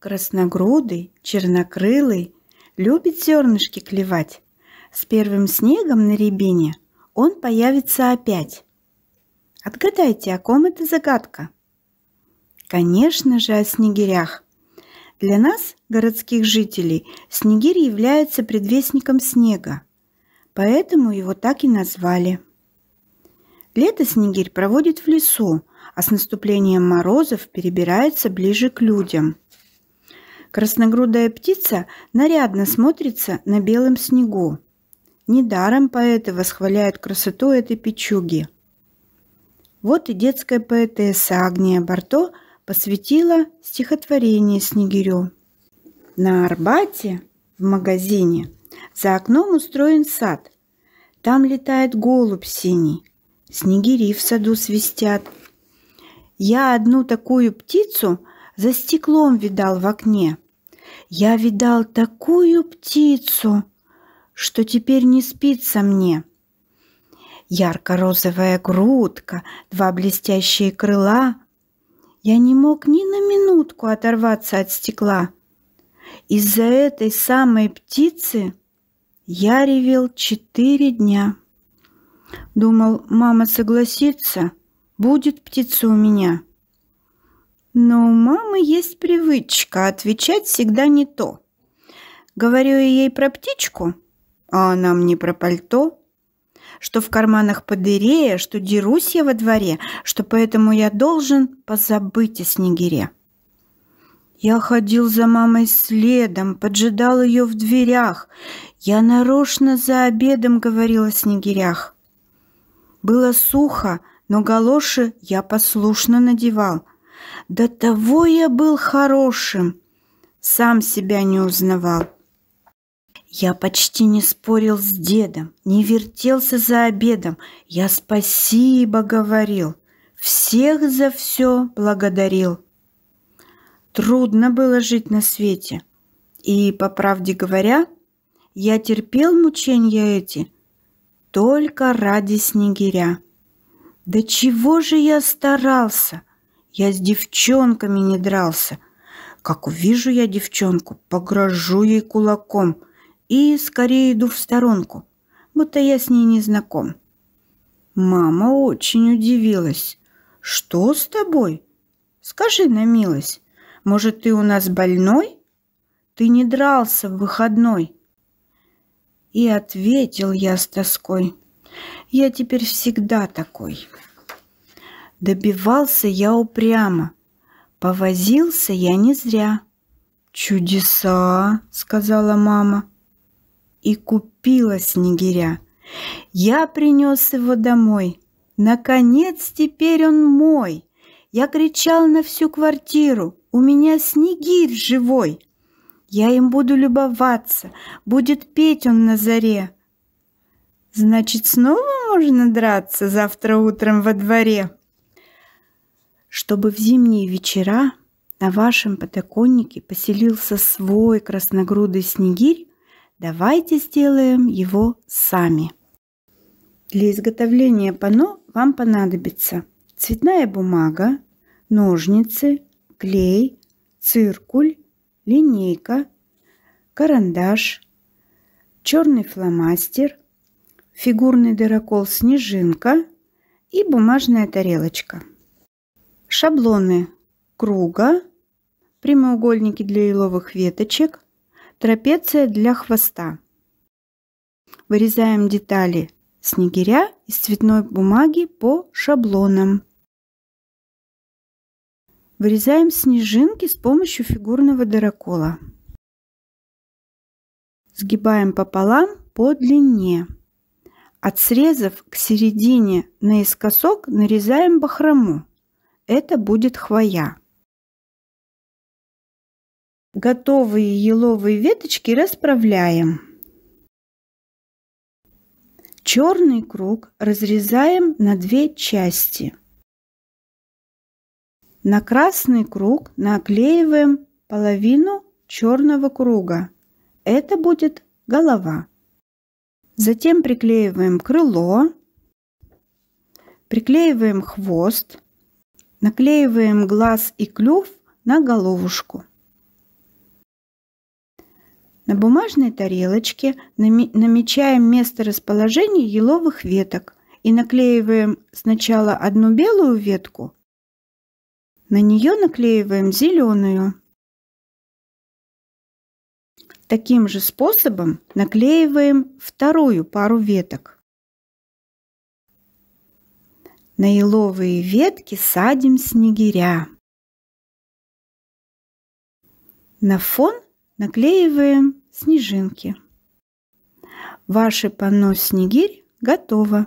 Красногрудый, чернокрылый, любит зернышки клевать. С первым снегом на рябине он появится опять. Отгадайте, о ком это загадка? Конечно же, о снегирях. Для нас, городских жителей, снегирь является предвестником снега, поэтому его так и назвали. Лето снегирь проводит в лесу, а с наступлением морозов перебирается ближе к людям – Красногрудая птица нарядно смотрится на белом снегу. Недаром поэты восхваляют красоту этой печуги. Вот и детская поэтесса Агния Барто посвятила стихотворение Снегирю. На Арбате, в магазине, за окном устроен сад. Там летает голубь синий, снегири в саду свистят. Я одну такую птицу за стеклом видал в окне. Я видал такую птицу, что теперь не спится мне. Ярко-розовая грудка, два блестящие крыла. Я не мог ни на минутку оторваться от стекла. Из-за этой самой птицы я ревел четыре дня. Думал, мама согласится, будет птица у меня. Но у мамы есть привычка отвечать всегда не то. Говорю я ей про птичку, а она мне про пальто. Что в карманах подырея, что дерусь я во дворе, что поэтому я должен позабыть о снегире. Я ходил за мамой следом, поджидал ее в дверях. Я нарочно за обедом говорил о снегирях. Было сухо, но галоши я послушно надевал – до того я был хорошим, сам себя не узнавал. Я почти не спорил с дедом, не вертелся за обедом. Я спасибо говорил, всех за все благодарил. Трудно было жить на свете. И, по правде говоря, я терпел мучения эти только ради снегиря. Да чего же я старался, я с девчонками не дрался. Как увижу я девчонку, погрожу ей кулаком и скорее иду в сторонку, будто я с ней не знаком. Мама очень удивилась. «Что с тобой? Скажи на милость, может, ты у нас больной? Ты не дрался в выходной?» И ответил я с тоской. «Я теперь всегда такой». Добивался я упрямо. Повозился я не зря. «Чудеса!» — сказала мама. И купила снегиря. Я принес его домой. Наконец теперь он мой. Я кричал на всю квартиру. У меня снегирь живой. Я им буду любоваться. Будет петь он на заре. Значит, снова можно драться завтра утром во дворе? чтобы в зимние вечера на вашем подоконнике поселился свой красногрудый снегирь, давайте сделаем его сами. Для изготовления пано вам понадобится цветная бумага, ножницы, клей, циркуль, линейка, карандаш, черный фломастер, фигурный дырокол снежинка и бумажная тарелочка шаблоны круга, прямоугольники для еловых веточек, трапеция для хвоста. Вырезаем детали снегиря из цветной бумаги по шаблонам. Вырезаем снежинки с помощью фигурного дырокола. Сгибаем пополам по длине. От срезов к середине наискосок нарезаем бахрому. Это будет хвоя. Готовые еловые веточки расправляем. Черный круг разрезаем на две части. На красный круг наклеиваем половину черного круга. Это будет голова. Затем приклеиваем крыло, приклеиваем хвост, Наклеиваем глаз и клюв на головушку. На бумажной тарелочке намечаем место расположения еловых веток и наклеиваем сначала одну белую ветку, на нее наклеиваем зеленую. Таким же способом наклеиваем вторую пару веток. На еловые ветки садим снегиря. На фон наклеиваем снежинки. Ваше панно «Снегирь» готово.